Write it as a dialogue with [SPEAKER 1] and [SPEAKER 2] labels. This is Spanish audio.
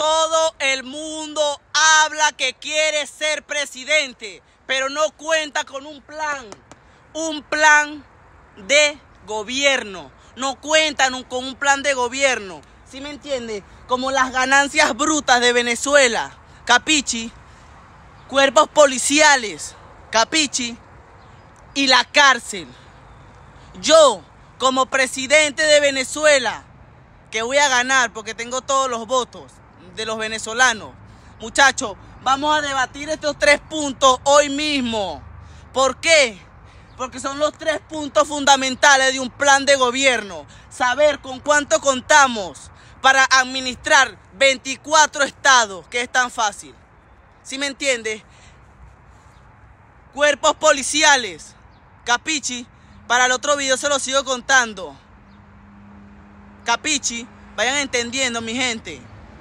[SPEAKER 1] Todo el mundo habla que quiere ser presidente, pero no cuenta con un plan, un plan de gobierno. No cuentan con un plan de gobierno. ¿Sí me entiende? Como las ganancias brutas de Venezuela. Capichi. Cuerpos policiales. Capichi. Y la cárcel. Yo, como presidente de Venezuela, que voy a ganar porque tengo todos los votos de los venezolanos. Muchachos, vamos a debatir estos tres puntos hoy mismo. ¿Por qué? Porque son los tres puntos fundamentales de un plan de gobierno. Saber con cuánto contamos para administrar 24 estados, que es tan fácil. ¿Sí me entiendes? Cuerpos policiales, capichi, para el otro video se lo sigo contando. Capichi, vayan entendiendo mi gente.